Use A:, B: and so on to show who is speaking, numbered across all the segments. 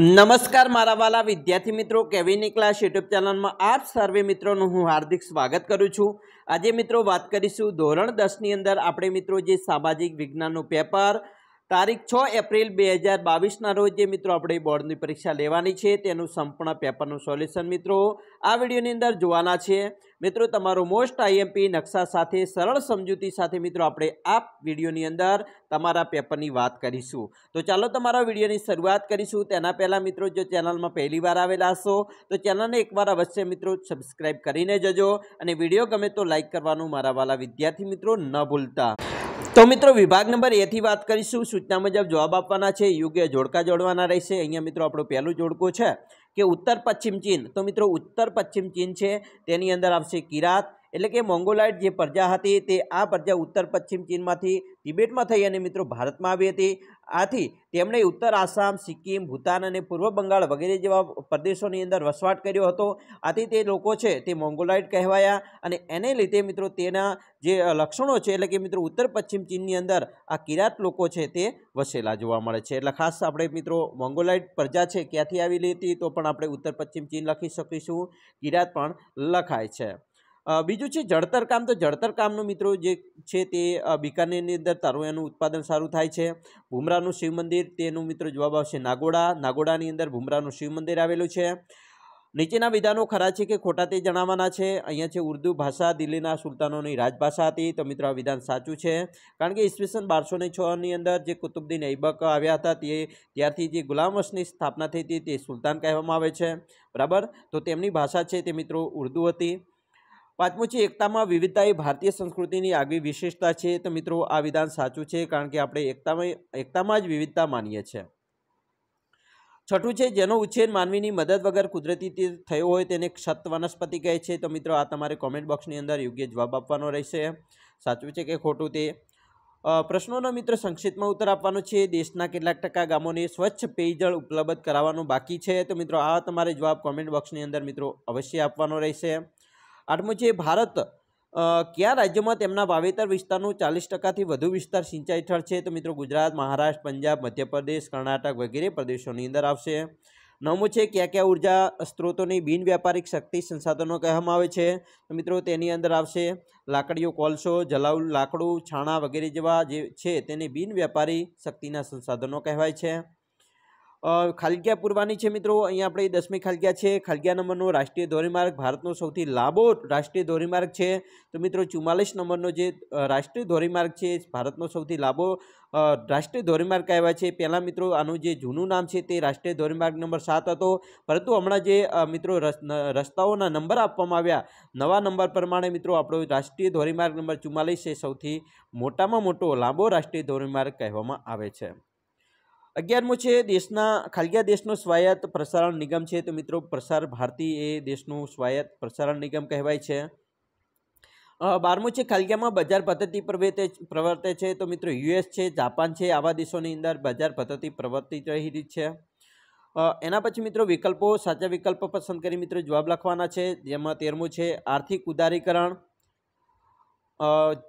A: નમસ્કાર મારા વાલા વિદ્યાર્થી મિત્રો કેવિની ક્લાસ યુટ્યુબ ચેનલમાં આપ સર્વે મિત્રોનું હું હાર્દિક સ્વાગત કરું છું આજે મિત્રો વાત કરીશું ધોરણ દસની અંદર આપણે મિત્રો જે સામાજિક વિજ્ઞાનનું પેપર તારીખ છ એપ્રિલ બે હજાર બાવીસના રોજ જે મિત્રો આપણે બોર્ડની પરીક્ષા લેવાની છે તેનું સંપૂર્ણ પેપરનું સોલ્યુશન મિત્રો આ વિડીયોની અંદર જોવાના છે મિત્રો તમારો મોસ્ટ આઈએમપી નકશા સાથે સરળ સમજૂતી સાથે મિત્રો આપણે આ વિડીયોની અંદર તમારા પેપરની વાત કરીશું તો ચાલો તમારા વિડીયોની શરૂઆત કરીશું તેના પહેલાં મિત્રો જો ચેનલમાં પહેલી વાર આવેલા હશો તો ચેનલને એકવાર અવશ્ય મિત્રો સબસ્ક્રાઈબ કરીને જજો અને વિડીયો ગમે તો લાઇક કરવાનું મારા વાલા વિદ્યાર્થી મિત્રો ન ભૂલતા તો મિત્રો વિભાગ નંબર એથી વાત કરીશું સૂચના મુજબ જવાબ આપવાના છે યુગે જોડકા જોડવાના રહેશે અહીંયા મિત્રો આપણું પહેલું જોડકું છે કે ઉત્તર પશ્ચિમ ચીન તો મિત્રો ઉત્તર પશ્ચિમ ચીન છે તેની અંદર આવશે કિરાત એટલે કે મોંગોલાઇટ જે પ્રજા હતી તે આ પ્રજા ઉત્તર પશ્ચિમ ચીનમાંથી તિબેટમાં થઈ અને મિત્રો ભારતમાં આવી હતી આથી તેમણે ઉત્તર આસામ સિક્કિમ ભૂતાન અને પૂર્વ બંગાળ વગેરે જેવા પ્રદેશોની અંદર વસવાટ કર્યો હતો આથી તે લોકો છે તે મોંગોલાઇટ કહેવાયા અને એને લીધે મિત્રો તેના જે લક્ષણો છે એટલે કે મિત્રો ઉત્તર પશ્ચિમ ચીનની અંદર આ કિરાત લોકો છે તે વસેલા જોવા મળે છે એટલે ખાસ આપણે મિત્રો મોંગોલાઇટ પ્રજા છે ક્યાંથી આવેલી હતી તો પણ આપણે ઉત્તર પશ્ચિમ ચીન લખી શકીશું કિરાત પણ લખાય છે બીજું છે જળતર કામ તો જળતર કામનો મિત્રો જે છે તે બિકાનેરની અંદર તારોયાનું ઉત્પાદન સારું થાય છે ભૂમરાનું શિવ મંદિર તેનું મિત્રો જવાબ આવશે નાગોડા નાગોડાની અંદર ભૂમરાનું શિવ મંદિર આવેલું છે નીચેના વિધાનો ખરા છે કે ખોટા તે જણાવવાના છે અહીંયા છે ઉર્દુ ભાષા દિલ્હીના સુલતાનોની રાજભાષા હતી તો મિત્રો આ વિધાન સાચું છે કારણ કે ઈસવીસન બારસો ને છની અંદર જે કુતુબદ્દીન ઐબક આવ્યા હતા તે ત્યારથી જે ગુલામ વંશની સ્થાપના થઈ હતી તે સુલતાન કહેવામાં આવે છે બરાબર તો તેમની ભાષા છે તે મિત્રો ઉર્દુ હતી પાંચમું છે એકતામાં વિવિધતા એ ભારતીય સંસ્કૃતિની આગવી વિશેષતા છે તો મિત્રો આ વિધાન સાચું છે કારણ કે આપણે એકતામાં એકતામાં જ વિવિધતા માનીએ છીએ છઠ્ઠું છે જેનો ઉછેર માનવીની મદદ વગર કુદરતી થયો હોય તેને ક્ષત વનસ્પતિ કહે છે તો મિત્રો આ તમારે કોમેન્ટ બોક્સની અંદર યોગ્ય જવાબ આપવાનો રહેશે સાચું છે કે ખોટું તે પ્રશ્નોનો મિત્ર સંક્ષિપ્તમાં ઉત્તર આપવાનો છે દેશના કેટલાક ટકા ગામોને સ્વચ્છ પેયજળ ઉપલબ્ધ કરાવવાનું બાકી છે તો મિત્રો આ તમારે જવાબ કોમેન્ટ બોક્સની અંદર મિત્રો અવશ્ય આપવાનો રહેશે આઠમું છે ભારત કયા રાજ્યમાં તેમના વાવેતર વિસ્તારનું ચાલીસ ટકાથી વધુ વિસ્તાર સિંચાઈ હેઠળ છે તો મિત્રો ગુજરાત મહારાષ્ટ્ર પંજાબ મધ્યપ્રદેશ કર્ણાટક વગેરે પ્રદેશોની અંદર આવશે નવમું છે કયા કયા ઉર્જા સ્ત્રોતોની બિનવ્યાપારિક શક્તિ સંસાધનો કહેવામાં આવે છે તો મિત્રો તેની અંદર આવશે લાકડીઓ કોલસો જલાઉ લાકડું છાણા વગેરે જેવા જે છે તેને બિનવ્યાપારી શક્તિના સંસાધનો કહેવાય છે ખાલગ્યા પૂરવાની છે મિત્રો અહીંયા આપણે દસમી ખાલગ્યા છે ખાલગ્યા નંબરનો રાષ્ટ્રીય ધોરીમાર્ગ ભારતનો સૌથી લાંબો રાષ્ટ્રીય ધોરીમાર્ગ છે તો મિત્રો ચુમ્માલીસ નંબરનો જે રાષ્ટ્રીય ધોરીમાર્ગ છે ભારતનો સૌથી લાંબો રાષ્ટ્રીય ધોરીમાર્ગ કહેવાય છે પહેલાં મિત્રો આનું જે જૂનું નામ છે તે રાષ્ટ્રીય ધોરીમાર્ગ નંબર સાત હતો પરંતુ હમણાં જે મિત્રો રસ્તાઓના નંબર આપવામાં આવ્યા નવા નંબર પ્રમાણે મિત્રો આપણો રાષ્ટ્રીય ધોરીમાર્ગ નંબર ચુમ્માલીસ છે સૌથી મોટામાં મોટો લાંબો રાષ્ટ્રીય ધોરીમાર્ગ કહેવામાં આવે છે અગિયારમું છે દેશના ખાલગા દેશનું સ્વાયત્ત પ્રસારણ નિગમ છે તો મિત્રો પ્રસાર ભારતી એ દેશનું સ્વાયત્ત પ્રસારણ નિગમ કહેવાય છે બારમું છે ખાલગામાં બજાર પદ્ધતિ પ્રવર્તે પ્રવર્તે છે તો મિત્રો યુએસ છે જાપાન છે આવા દેશોની અંદર બજાર પદ્ધતિ પ્રવર્તી રહી રહી છે એના પછી મિત્રો વિકલ્પો સાચા વિકલ્પો પસંદ કરી મિત્રો જવાબ લખવાના છે જેમાં તેરમું છે આર્થિક ઉદારીકરણ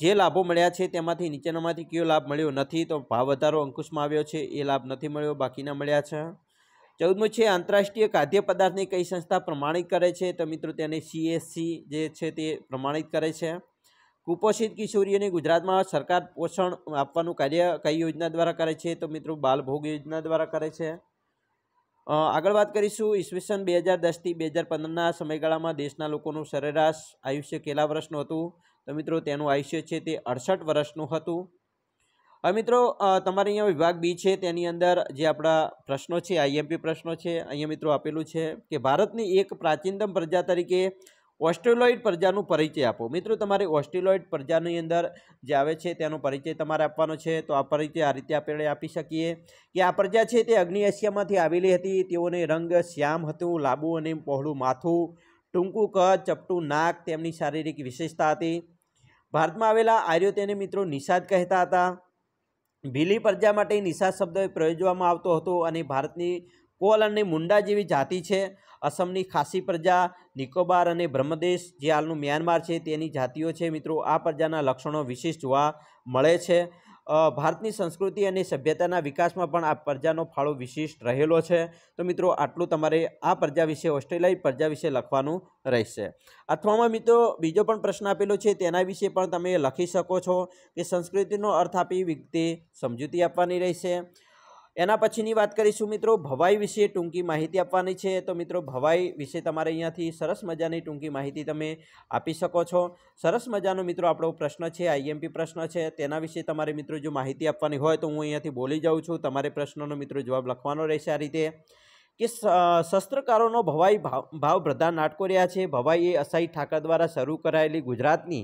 A: જે લાભો મળ્યા છે તેમાંથી નીચેનામાંથી કયો લાભ મળ્યો નથી તો ભાવ વધારો અંકુશમાં આવ્યો છે એ લાભ નથી મળ્યો બાકીના મળ્યા છે ચૌદમું છે આંતરરાષ્ટ્રીય ખાદ્ય પદાર્થની કઈ સંસ્થા પ્રમાણિત કરે છે તો મિત્રો તેને સીએસસી જે છે તે પ્રમાણિત કરે છે કુપોષિત કિશોરીઓને ગુજરાતમાં સરકાર પોષણ આપવાનું કાર્ય કઈ યોજના દ્વારા કરે છે તો મિત્રો બાલભોગ યોજના દ્વારા કરે છે આગળ વાત કરીશું ઈસવીસન બે હજાર દસથી બે હજાર પંદરના સમયગાળામાં દેશના લોકોનું સરેરાશ આયુષ્ય કેટલા વર્ષનું હતું તો મિત્રો તેનું આયુષ્ય છે તે અડસઠ વર્ષનું હતું મિત્રો તમારે અહીંયા વિભાગ બી છે તેની અંદર જે આપણા પ્રશ્નો છે આઈએમપી પ્રશ્નો છે અહીંયા મિત્રો આપેલું છે કે ભારતની એક પ્રાચીનતમ પ્રજા તરીકે ઓસ્ટ્રેલોઇડ પ્રજાનું પરિચય આપો મિત્રો તમારે ઓસ્ટ્રેલોઇડ પ્રજાની અંદર જે આવે છે તેનો પરિચય તમારે આપવાનો છે તો આ પરિચય આ રીતે આપણે આપી શકીએ કે આ પ્રજા છે તે અગ્નિ એશિયામાંથી આવેલી હતી તેઓને રંગ શ્યામ હતું લાંબુ અને પહોળું માથું ટૂંકું કદ ચપટું નાક તેમની શારીરિક વિશેષતા હતી ભારતમાં આવેલા આર્યો તેને મિત્રો નિષાદ કહેતા હતા ભીલી પ્રજા માટે નિષાદ શબ્દ પ્રયોજવામાં આવતો હતો અને ભારતની કોલ અને મુંડા જેવી જાતિ છે અસમની ખાસી પ્રજા નિકોબાર અને બ્રહ્મદેશ જે હાલનું મ્યાનમાર છે તેની જાતિઓ છે મિત્રો આ પ્રજાના લક્ષણો વિશેષ જોવા મળે છે ભારતની સંસ્કૃતિ અને સભ્યતાના વિકાસમાં પણ આ પ્રજાનો ફાળો વિશિષ્ટ રહેલો છે તો મિત્રો આટલું તમારે આ પ્રજા વિશે ઓસ્ટ્રેલિયાઈ પ્રજા વિશે લખવાનું રહેશે અથવામાં મિત્રો બીજો પણ પ્રશ્ન આપેલો છે તેના વિશે પણ તમે લખી શકો છો કે સંસ્કૃતિનો અર્થ આપી વ્યક્તિ સમજૂતી આપવાની રહેશે એના પછીની વાત કરીશું મિત્રો ભવાઈ વિશે ટૂંકી માહિતી આપવાની છે તો મિત્રો ભવાઈ વિશે તમારે અહીંયાથી સરસ મજાની ટૂંકી માહિતી તમે આપી શકો છો સરસ મજાનો મિત્રો આપણો પ્રશ્ન છે આઈએમપી પ્રશ્ન છે તેના વિશે તમારે મિત્રો જો માહિતી આપવાની હોય તો હું અહીંયાથી બોલી જાઉં છું તમારે પ્રશ્નનો મિત્રો જવાબ લખવાનો રહેશે આ રીતે કે શસ્ત્રકારોનો ભવાઈ ભાવ પ્રધાન નાટકો રહ્યા છે ભવાઈ એ અસાઈ ઠાકર દ્વારા શરૂ કરાયેલી ગુજરાતની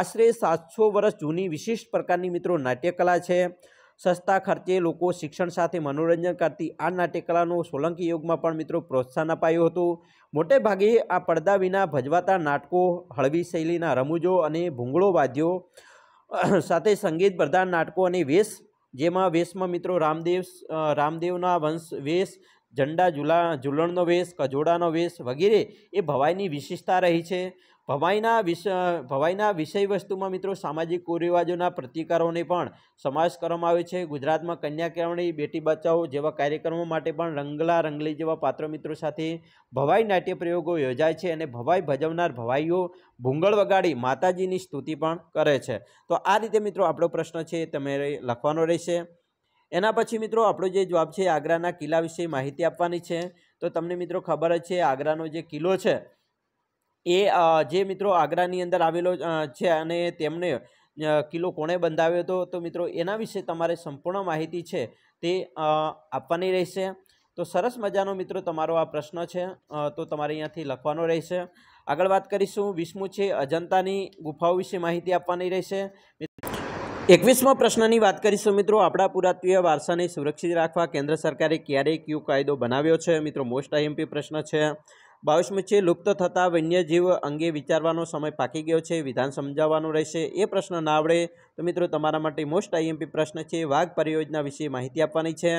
A: આશરે સાતસો વર્ષ જૂની વિશિષ્ટ પ્રકારની મિત્રો નાટ્યકલા છે સસ્તા ખર્ચે લોકો શિક્ષણ સાથે મનોરંજન કરતી આ નાટ્યકલાનો સોલંકી યુગમાં પણ મિત્રો પ્રોત્સાહન અપાયું હતું મોટે ભાગે આ પડદા વિના ભજવાતા નાટકો હળવી શૈલીના રમૂજો અને ભૂંગળો વાદ્યો સાથે સંગીત પ્રધાન નાટકો અને વેશ જેમાં વેશમાં મિત્રો રામદેવ રામદેવના વંશ વેશ ઝંડા ઝુલા ઝુલણનો વેશ કજોડાનો વેશ વગેરે એ ભવાઈની વિશેષતા રહી છે ભવાઈના વિષય ભવાઈના વિષય વસ્તુમાં મિત્રો સામાજિક કુરિવાજોના પ્રતિકારોને પણ સમાવેશ કરવામાં આવે છે ગુજરાતમાં કન્યા કેળવણી બેટી બચાવો જેવા કાર્યક્રમો માટે પણ રંગલા રંગલી જેવા પાત્ર મિત્રો સાથે ભવાઈ નાટ્ય પ્રયોગો યોજાય છે અને ભવાઈ ભજવનાર ભવાઈઓ ભૂંગળ વગાડી માતાજીની સ્તુતિ પણ કરે છે તો આ રીતે મિત્રો આપણો પ્રશ્ન છે તમે લખવાનો રહેશે એના પછી મિત્રો આપણો જે જવાબ છે આગ્રાના કિલ્લા વિશે માહિતી આપવાની છે તો તમને મિત્રો ખબર જ છે આગ્રાનો જે કિલ્લો છે એ જે મિત્રો આગ્રાની અંદર આવેલો છે અને તેમણે કિલ્લો કોણે બંધાવ્યો હતો તો મિત્રો એના વિશે તમારે સંપૂર્ણ માહિતી છે તે આપવાની રહેશે તો સરસ મજાનો મિત્રો તમારો આ પ્રશ્ન છે તો તમારે અહીંયાથી લખવાનો રહેશે આગળ વાત કરીશું વીસમું છે અજંતાની ગુફાઓ વિશે માહિતી આપવાની રહેશે એકવીસમો પ્રશ્નની વાત કરીશું મિત્રો આપણા પુરાત્વીય વારસાને સુરક્ષિત રાખવા કેન્દ્ર સરકારે ક્યારે કયો કાયદો બનાવ્યો છે મિત્રો મોસ્ટ આઈએમપી પ્રશ્ન છે બાવીસમું છે લુપ્ત થતા વન્યજીવ અંગે વિચારવાનો સમય પાકી ગયો છે વિધાન સમજાવવાનું રહેશે એ પ્રશ્ન ના આવડે તો મિત્રો તમારા માટે મોસ્ટ આઈએમપી પ્રશ્ન છે વાઘ પરિયોજના વિશે માહિતી આપવાની છે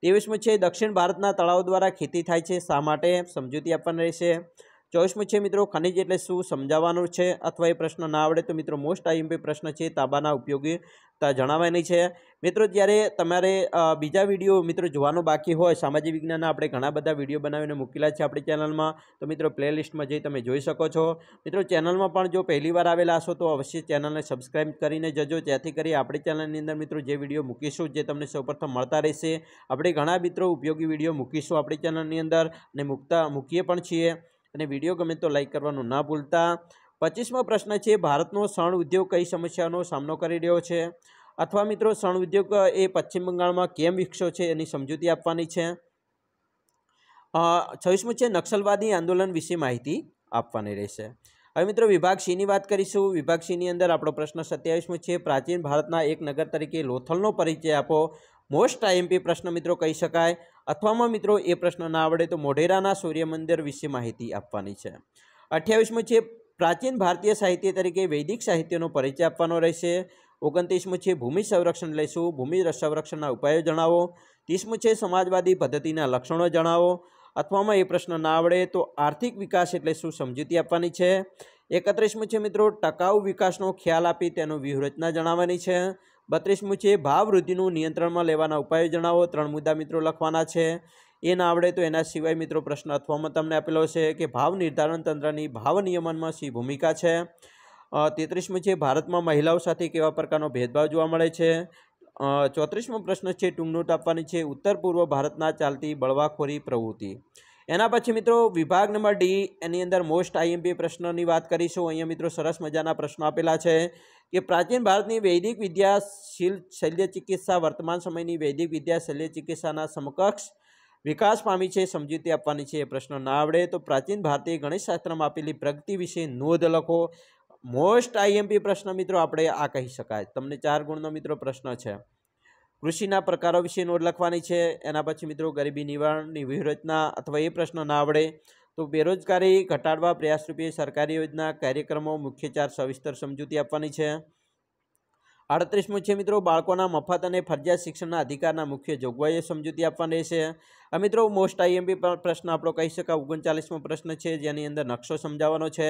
A: ત્રેવીસમું છે દક્ષિણ ભારતના તળાવ દ્વારા ખેતી થાય છે શા માટે સમજૂતી આપવાની રહેશે ચોવીસમું છે મિત્રો ખનિજ એટલે શું સમજાવવાનું છે અથવા એ પ્રશ્ન ના આવડે તો મિત્રો મોસ્ટ આઈએમપી પ્રશ્ન છે તાબાના ઉપયોગી જણાવવાની છે મિત્રો જ્યારે તમારે બીજા વિડીયો મિત્રો જોવાનું બાકી હોય સામાજિક વિજ્ઞાનના આપણે ઘણા બધા વિડીયો બનાવીને મૂકેલા છે આપણી ચેનલમાં તો મિત્રો પ્લેલિસ્ટમાં જઈ તમે જોઈ શકો છો મિત્રો ચેનલમાં પણ જો પહેલીવાર આવેલા હશો તો અવશ્ય ચેનલને સબસ્ક્રાઇબ કરીને જજો જેથી કરી આપણી ચેનલની અંદર મિત્રો જે વિડીયો મૂકીશું જે તમને સૌપ્રથમ મળતા રહેશે આપણે ઘણા મિત્રો ઉપયોગી વિડીયો મૂકીશું આપણી ચેનલની અંદર અને મૂકતા મૂકીએ પણ છીએ અને વિડીયો ગમે તો લાઇક કરવાનું ના ભૂલતા પચીસમો પ્રશ્ન છે ભારતનો શણ ઉદ્યોગ કઈ સમસ્યાનો સામનો કરી રહ્યો છે અથવા મિત્રો શણ ઉદ્યોગ એ પશ્ચિમ બંગાળમાં કેમ વિકસો છે એની સમજૂતી આપવાની છે છવ્વીસમું છે નક્સલવાદી આંદોલન વિશે માહિતી આપવાની રહેશે હવે મિત્રો વિભાગ સીની વાત કરીશું વિભાગ સીની અંદર આપણો પ્રશ્ન સત્યાવીસમો છે પ્રાચીન ભારતના એક નગર તરીકે લોથલનો પરિચય આપો મોસ્ટ આઈએમપી પ્રશ્ન મિત્રો કહી શકાય અથવામાં મિત્રો એ પ્રશ્ન ના આવડે તો મોઢેરાના સૂર્ય મંદિર વિશે માહિતી આપવાની છે અઠ્યાવીસમું છે પ્રાચીન ભારતીય સાહિત્ય તરીકે વૈદિક સાહિત્યનો પરિચય આપવાનો રહેશે ઓગણત્રીસમું છે ભૂમિ સંરક્ષણ લઈશું ભૂમિ સંરક્ષણના ઉપાયો જણાવો ત્રીસમું છે સમાજવાદી પદ્ધતિના લક્ષણો જણાવો અથવામાં એ પ્રશ્ન ના આવડે તો આર્થિક વિકાસ એટલે શું સમજૂતી આપવાની છે એકત્રીસમું છે મિત્રો ટકાઉ વિકાસનો ખ્યાલ આપી તેનું વ્યૂહરચના જણાવવાની છે બત્રીસમું છે ભાવ વૃદ્ધિનું નિયંત્રણમાં લેવાના ઉપાયો જણાવો ત્રણ મુદ્દા મિત્રો લખવાના છે એ ના આવડે તો એના સિવાય મિત્રો પ્રશ્ન અથવામાં તમને આપેલો છે કે ભાવ નિર્ધારણ તંત્રની ભાવ નિયમનમાં શી ભૂમિકા છે તેત્રીસમું છે ભારતમાં મહિલાઓ સાથે કેવા પ્રકારનો ભેદભાવ જોવા મળે છે ચોત્રીસમો પ્રશ્ન છે ટૂંકનોટ આપવાની છે ઉત્તર પૂર્વ ભારતના ચાલતી બળવાખોરી પ્રવૃત્તિ એના પછી મિત્રો વિભાગ નંબર ડી એની અંદર મોસ્ટ આઈએમપી પ્રશ્નની વાત કરીશું અહીંયા મિત્રો સરસ મજાના પ્રશ્નો આપેલા છે કે પ્રાચીન ભારતની વૈદિક વિદ્યા શીલ શલ્ય ચિકિત્સા વર્તમાન સમયની વૈદિક વિદ્યા શલ્ય ચિકિત્સાના સમકક્ષ વિકાસ પામી છે સમજૂતી આપવાની છે એ પ્રશ્નો ના આવડે તો પ્રાચીન ભારતીય ગણિતશાસ્ત્રમાં આપેલી પ્રગતિ વિશે નોંધ લખો મોસ્ટ આઈએમપી પ્રશ્ન મિત્રો આપણે આ કહી શકાય તમને ચાર ગુણનો મિત્રો પ્રશ્ન છે કૃષિના પ્રકારો વિશે નોટ લખવાની છે એના પછી મિત્રો ગરીબી નિવારણની વ્યૂહરચના અથવા એ પ્રશ્ન ના આવડે તો બેરોજગારી ઘટાડવા પ્રયાસરૂપે સરકારી યોજના કાર્યક્રમો મુખ્ય ચાર સવિસ્તર સમજૂતી આપવાની છે આડત્રીસમું છે મિત્રો બાળકોના મફત અને ફરજિયાત શિક્ષણના અધિકારના મુખ્ય જોગવાઈઓ સમજૂતી આપવાની છે આ મિત્રો મોસ્ટ આઈએમપી પ્રશ્ન આપણો કહી શકાય ઓગણચાલીસમો પ્રશ્ન છે જેની અંદર નકશો સમજાવવાનો છે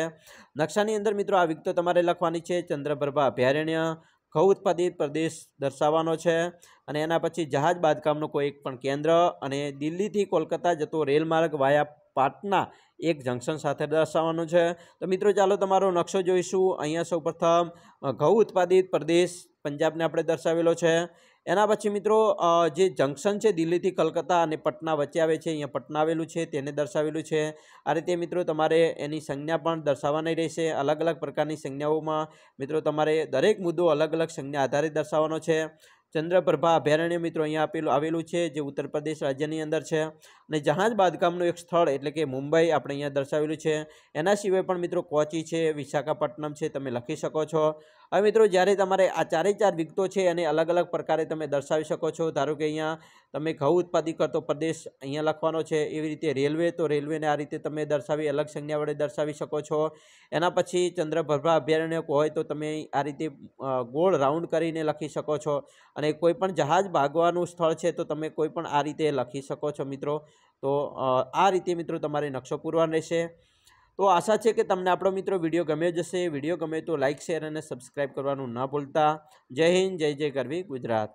A: નકશાની અંદર મિત્રો આ વિગતો તમારે લખવાની છે ચંદ્રપ્રભા અભયારણ્ય ઘઉં ઉત્પાદિત પ્રદેશ દર્શાવવાનો છે અને એના પછી જહાજ બાંધકામનું કોઈ એક પણ કેન્દ્ર અને દિલ્હીથી કોલકાતા જતો રેલમાર્ગ માર્ગ વાયા પાટના એક જંકશન સાથે દર્શાવવાનું છે તો મિત્રો ચાલો તમારો નકશો જોઈશું અહીંયા સૌ પ્રથમ ઘઉં ઉત્પાદિત પ્રદેશ પંજાબને આપણે દર્શાવેલો છે એના પછી મિત્રો જે જંકશન છે દિલ્હીથી કલકત્તા અને પટના વચ્ચે આવે છે અહીંયા પટના આવેલું છે તેને દર્શાવેલું છે આ રીતે મિત્રો તમારે એની સંજ્ઞા પણ દર્શાવવાની રહેશે અલગ અલગ પ્રકારની સંજ્ઞાઓમાં મિત્રો તમારે દરેક મુદ્દો અલગ અલગ સંજ્ઞા આધારે દર્શાવવાનો છે ચંદ્રપ્રભા અભયારણ્ય મિત્રો અહીંયા આપેલું આવેલું છે જે ઉત્તર પ્રદેશ રાજ્યની અંદર છે અને જહાજ બાંધકામનું એક સ્થળ એટલે કે મુંબઈ આપણે અહીંયા દર્શાવેલું છે એના સિવાય પણ મિત્રો કોચી છે વિશાખાપટ્ટનમ છે તમે લખી શકો છો હવે મિત્રો જ્યારે તમારે આ ચારે ચાર વિગતો છે અને અલગ અલગ પ્રકારે તમે દર્શાવી શકો છો ધારો કે અહીંયા તમે ઘઉં ઉત્પાદિત કરતો પ્રદેશ અહીંયા લખવાનો છે એવી રીતે રેલવે તો રેલવેને આ રીતે તમે દર્શાવી અલગ સંજ્ઞા વડે દર્શાવી શકો છો એના પછી ચંદ્રભરભા અભયારણ્ય હોય તો તમે આ રીતે ગોળ રાઉન્ડ કરીને લખી શકો છો અને કોઈપણ જહાજ ભાગવાનું સ્થળ છે તો તમે કોઈપણ આ રીતે લખી શકો છો મિત્રો તો આ રીતે મિત્રો તમારે નકશો પૂરવાનો રહેશે તો આશા છે કે તમને આપણો મિત્રો વિડીયો ગમે જશે વિડીયો ગમે તો લાઇક શેર અને સબસ્ક્રાઈબ કરવાનું ના ભૂલતા જય હિન્દ જય જય કરવી ગુજરાત